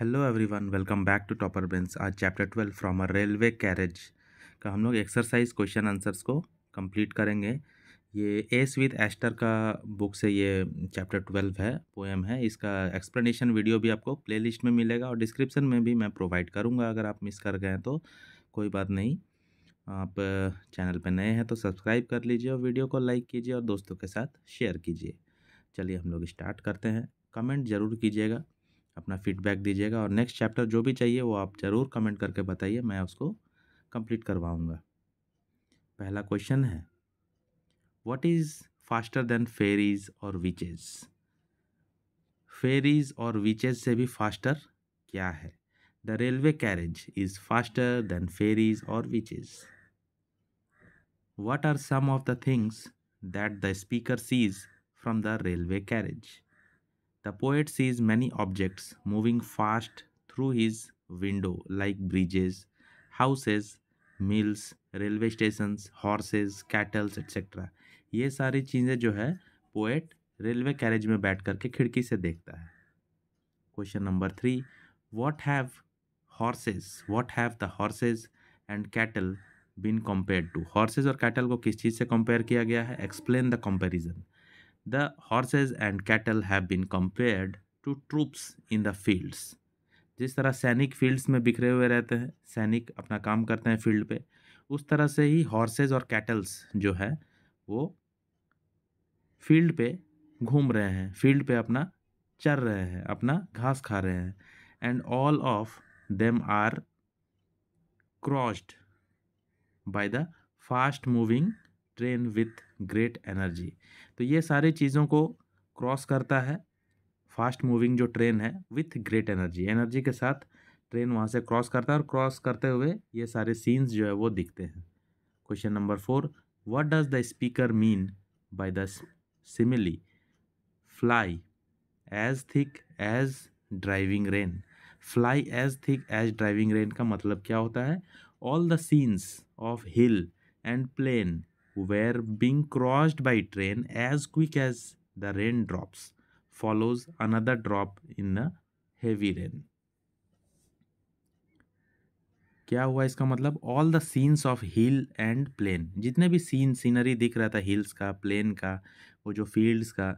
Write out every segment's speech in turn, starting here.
Hello everyone welcome back to topper बेंस आज chapter twelve from a railway carriage का हम लोग एक्सरसाइज क्वेश्चन आंसर्स को कंप्लीट करेंगे ये एस विद एस्टर का बुक से ये चैप्टर ट्वेल्व है पोएम है इसका एक्सप्लेनेशन वीडियो भी आपको प्लेलिस्ट में मिलेगा और डिस्क्रिप्शन में भी मैं प्रोवाइड करूँगा अगर आप मिस कर गए हैं तो कोई बात नहीं आप चैनल पर नए हैं तो सब्सक्राइब कर लीजिए और वीडियो को लाइक कीजिए और दोस्तों के साथ शेयर कीजिए चलिए हम लोग स्टार्ट करते हैं कमेंट ज़रूर कीजिएगा अपना फीडबैक दीजिएगा और नेक्स्ट चैप्टर जो भी चाहिए वो आप ज़रूर कमेंट करके बताइए मैं उसको कंप्लीट करवाऊँगा पहला क्वेश्चन है what is faster than fairies और विचेज़ फेरीज और विचेज से भी फास्टर क्या है the railway carriage is faster than fairies और witches what are some of the things that the speaker sees from the railway carriage the poet sees many objects moving fast through his window like bridges houses mills railway station horses cattles etcetera ये सारी चीज़ें जो है poet railway carriage में बैठ कर के खिड़की से देखता है question number three what have horses what have the horses and cattle been compare to horses और कैटल को किस चीज़ से कंपेयर किया गया है explain the comparison The horses and cattle have been compared to troops in the fields. जिस तरह सैनिक फील्ड्स में बिखरे हुए रहते हैं सैनिक अपना काम करते हैं फील्ड पे उस तरह से ही हॉर्सेज और कैटल्स जो है वो फील्ड पे घूम रहे हैं फील्ड पे अपना चर रहे हैं अपना घास खा रहे हैं and all of them are crossed by the fast moving train with great energy तो ये सारी चीज़ों को क्रॉस करता है फास्ट मूविंग जो ट्रेन है विथ ग्रेट एनर्जी एनर्जी के साथ ट्रेन वहाँ से क्रॉस करता है और क्रॉस करते हुए ये सारे सीन्स जो है वो दिखते हैं question number four what does the speaker mean by the simile fly as thick as driving rain fly as thick as driving rain का मतलब क्या होता है all the scenes of hill and plain were being crossed by train as quick as the rain drops follows another drop in heavy rain क्या हुआ इसका मतलब all the scenes of hill and plain जितने भी scene scenery दिख रहा था hills का प्लेन का वो जो फील्ड्स का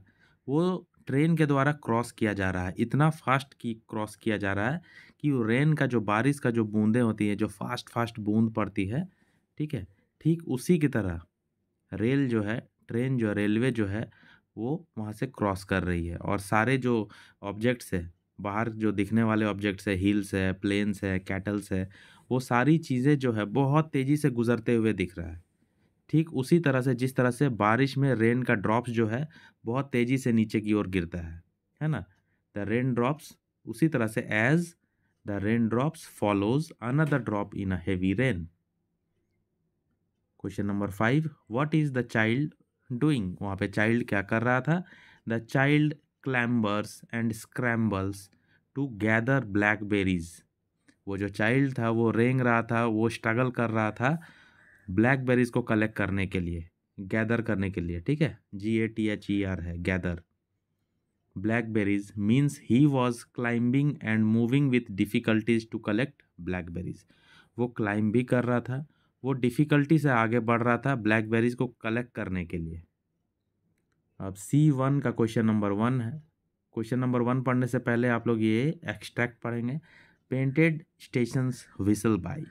वो ट्रेन के द्वारा क्रॉस किया जा रहा है इतना फास्ट की क्रॉस किया जा रहा है कि वो रेन का जो बारिश का जो बूंदें होती है जो फास्ट फास्ट बूंद पड़ती है ठीक है ठीक उसी की तरह रेल जो है ट्रेन जो रेलवे जो है वो वहाँ से क्रॉस कर रही है और सारे जो ऑब्जेक्ट्स है बाहर जो दिखने वाले ऑब्जेक्ट्स है हिल्स है प्लेन्स है कैटल्स है वो सारी चीज़ें जो है बहुत तेज़ी से गुजरते हुए दिख रहा है ठीक उसी तरह से जिस तरह से बारिश में रेन का ड्रॉप्स जो है बहुत तेज़ी से नीचे की ओर गिरता है है ना द रेन ड्रॉप्स उसी तरह से as the rain drops follows another drop in a heavy rain question number five what is the child doing वहाँ पे चाइल्ड क्या कर रहा था the child clambers and scrambles to gather blackberries वो जो चाइल्ड था वो रेंग रहा था वो स्ट्रगल कर रहा था ब्लैकबेरीज को कलेक्ट करने के लिए गैदर करने के लिए ठीक है G A T H E R है gather blackberries means he was climbing and moving with difficulties to collect blackberries वो क्लाइंब भी कर रहा था वो डिफ़िकल्टी से आगे बढ़ रहा था ब्लैकबेरीज को कलेक्ट करने के लिए अब सी वन का क्वेश्चन नंबर वन है क्वेश्चन नंबर वन पढ़ने से पहले आप लोग ये एक्सट्रैक्ट पढ़ेंगे पेंटेड स्टेशंस विसल बाई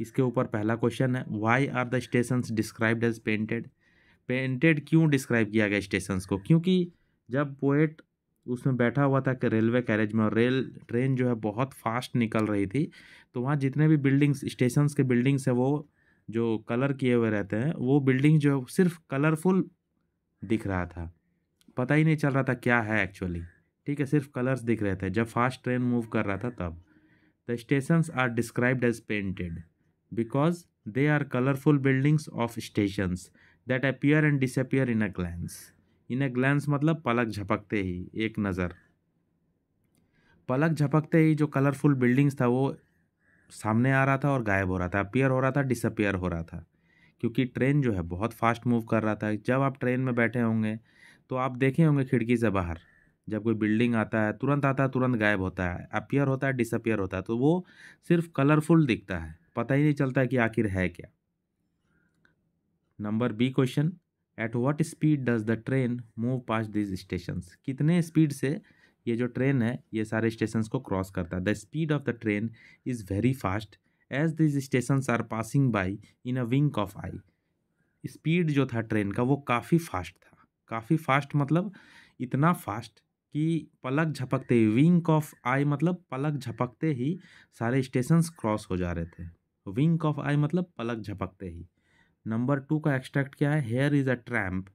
इसके ऊपर पहला क्वेश्चन है why are the stations described as painted painted क्यों डिस्क्राइब किया गया स्टेशंस को क्योंकि जब पोएट उसमें बैठा हुआ था कि रेलवे कैरेज में और रेल ट्रेन जो है बहुत फास्ट निकल रही थी तो वहाँ जितने भी बिल्डिंग्स स्टेशन के बिल्डिंग्स है वो जो कलर किए हुए रहते हैं वो बिल्डिंग जो है सिर्फ कलरफुल दिख रहा था पता ही नहीं चल रहा था क्या है एक्चुअली ठीक है सिर्फ कलर्स दिख रहे थे जब फास्ट ट्रेन मूव कर रहा था तब the station are described as painted because they are colourful buildings of stations that appear and disappear in a glance in glance मतलब पलक झपकते ही एक नज़र पलक झपकते ही जो कलरफुल बिल्डिंग्स था वो सामने आ रहा था और गायब हो रहा था अपीयर हो रहा था डिसअपियर हो रहा था क्योंकि ट्रेन जो है बहुत फास्ट मूव कर रहा था जब आप ट्रेन में बैठे होंगे तो आप देखे होंगे खिड़की से बाहर जब कोई बिल्डिंग आता है तुरंत आता है तुरंत गायब होता है अपियर होता है डिसअपियर होता है तो वो सिर्फ कलरफुल दिखता है पता ही नहीं चलता है कि आखिर है क्या number B question at what speed does the train move past these station कितने स्पीड से ये जो ट्रेन है ये सारे स्टेशन को क्रॉस करता है the speed of the train is very fast as these station are passing by in a wink of eye speed जो था ट्रेन का वो काफ़ी फास्ट था काफ़ी फास्ट मतलब इतना फास्ट कि पलक झपकते ही विंक ऑफ आई मतलब पलक झपकते ही सारे स्टेशन क्रॉस हो जा रहे थे विंक ऑफ आई मतलब पलक झपकते ही नंबर टू का एक्सट्रैक्ट क्या है here is a tramp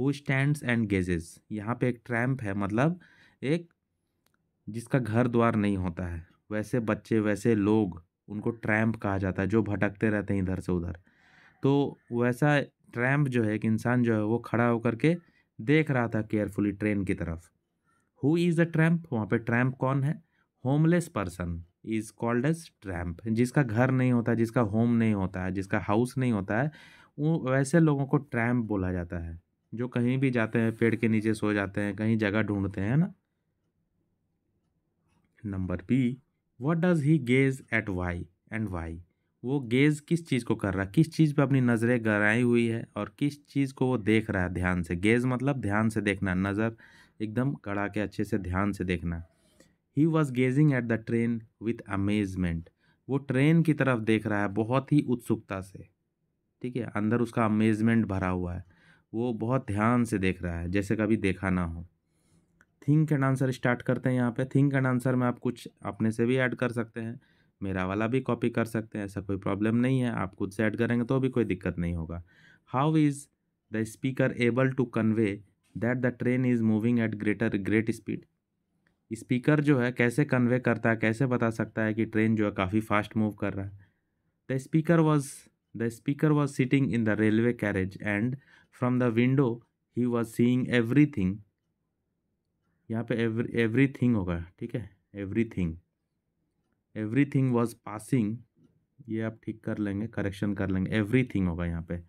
who stands and gazes यहाँ पे एक ट्रैम्प है मतलब एक जिसका घर द्वार नहीं होता है वैसे बच्चे वैसे लोग उनको ट्रैम्प कहा जाता है जो भटकते रहते हैं इधर से उधर तो वैसा ट्रैम्प जो है एक इंसान जो है वो खड़ा होकर के देख रहा था केयरफुली ट्रेन की तरफ हु इज़ अ ट्रैम्प वहाँ पे ट्रैम्प कौन है homeless person is called as tramp जिसका घर नहीं होता जिसका होम नहीं होता है जिसका हाउस नहीं होता है वो वैसे लोगों को ट्रैम्प बोला जाता है जो कहीं भी जाते हैं पेड़ के नीचे सो जाते हैं कहीं जगह ढूंढते हैं ना number B what does he gaze at why and why वो गेज़ किस चीज़ को कर रहा है किस चीज़ पे अपनी नज़रें गहराई हुई है और किस चीज़ को वो देख रहा है ध्यान से गेज़ मतलब ध्यान से देखना नज़र एकदम कड़ा के अच्छे से ध्यान से देखना he was gazing at the train with amazement वो ट्रेन की तरफ देख रहा है बहुत ही उत्सुकता से ठीक है अंदर उसका अमेजमेंट भरा हुआ है वो बहुत ध्यान से देख रहा है जैसे कभी देखा ना हो थिंक एंड आंसर स्टार्ट करते हैं यहाँ पे थिंक एंड आंसर में आप कुछ अपने से भी ऐड कर सकते हैं मेरा वाला भी कॉपी कर सकते हैं ऐसा कोई प्रॉब्लम नहीं है आप खुद से ऐड करेंगे तो भी कोई दिक्कत नहीं होगा how is the speaker able to convey that the train is moving at greater great speed speaker जो है कैसे कन्वे करता है कैसे बता सकता है कि ट्रेन जो है काफ़ी फास्ट मूव कर रहा है the speaker was the speaker was sitting in the railway carriage and from the window he was seeing everything यहाँ पे एवरी एवरी थिंग होगा ठीक है everything everything was passing ये आप ठीक कर लेंगे करेक्शन कर लेंगे एवरी थिंग होगा यहाँ पे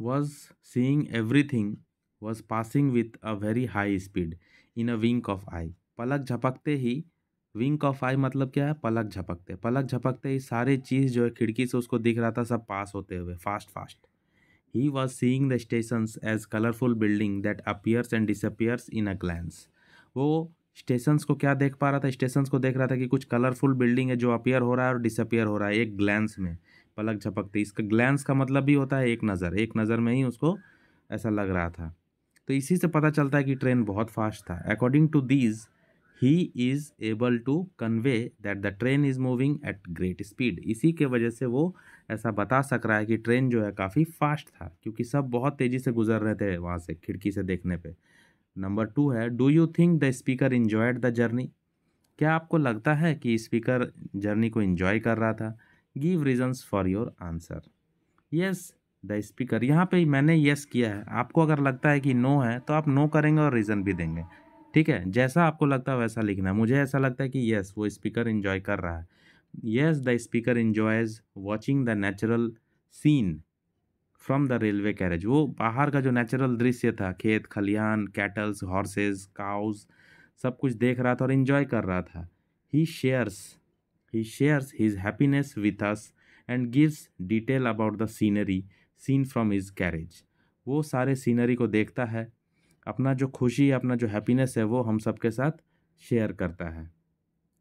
was seeing everything was passing with a very high speed in a wink of eye पलक झपकते ही विंक ऑफ आई मतलब क्या है पलक झपकते पलक झपकते ही सारे चीज़ जो है खिड़की से उसको दिख रहा था सब पास होते हुए fast fast he was seeing the station as colourful building that appears and disappears in a glance वो स्टेशंस को क्या देख पा रहा था स्टेशंस को देख रहा था कि कुछ कलरफुल बिल्डिंग है जो अपियर हो रहा है और डिसअपियर हो रहा है एक ग्लैंस में पलक झपकते इसका ग्लैंस का मतलब भी होता है एक नज़र एक नज़र में ही उसको ऐसा लग रहा था तो इसी से पता चलता है कि ट्रेन बहुत फास्ट था according to these he is able to convey that the train is moving at great speed इसी के वजह से वो ऐसा बता सक रहा है कि ट्रेन जो है काफ़ी फास्ट था क्योंकि सब बहुत तेज़ी से गुजर रहे थे वहाँ से खिड़की से देखने पे नंबर टू है do you think the speaker enjoyed the journey क्या आपको लगता है कि स्पीकर जर्नी को इन्जॉय कर रहा था give reasons for your answer yes the speaker यहाँ पे मैंने यस किया है आपको अगर लगता है कि नो है तो आप नो करेंगे और रीज़न भी देंगे ठीक है जैसा आपको लगता है वैसा लिखना है मुझे ऐसा लगता है कि येस वो स्पीकर इन्जॉय कर रहा है yes the speaker enjoys watching the natural scene from the railway carriage वो बाहर का जो नेचुरल दृश्य था खेत खलिहान कैटल्स हॉर्सेज काउज सब कुछ देख रहा था और इन्जॉय कर रहा था he shares he shares his happiness with us and gives detail about the scenery scene from is carriage वो सारे सीनरी को देखता है अपना जो खुशी अपना जो हैप्पीनेस है वो हम सब के साथ शेयर करता है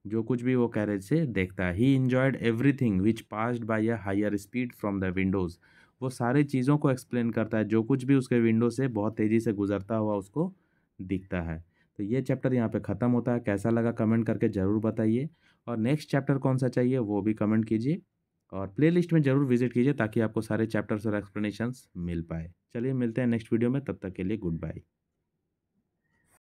जो कुछ भी वो कैरेज से देखता है he enjoyed everything which passed by a higher speed from the windows वो सारे चीज़ों को एक्सप्लेन करता है जो कुछ भी उसके विंडो से बहुत तेज़ी से गुजरता हुआ उसको दिखता है तो ये चैप्टर यहाँ पे ख़त्म होता है कैसा लगा कमेंट करके ज़रूर बताइए और नेक्स्ट चैप्टर कौन सा चाहिए वो भी कमेंट कीजिए और प्लेलिस्ट में ज़रूर विजिट कीजिए ताकि आपको सारे चैप्टर्स और एक्सप्लेनेशंस मिल पाए चलिए मिलते हैं नेक्स्ट वीडियो में तब तक के लिए गुड बाय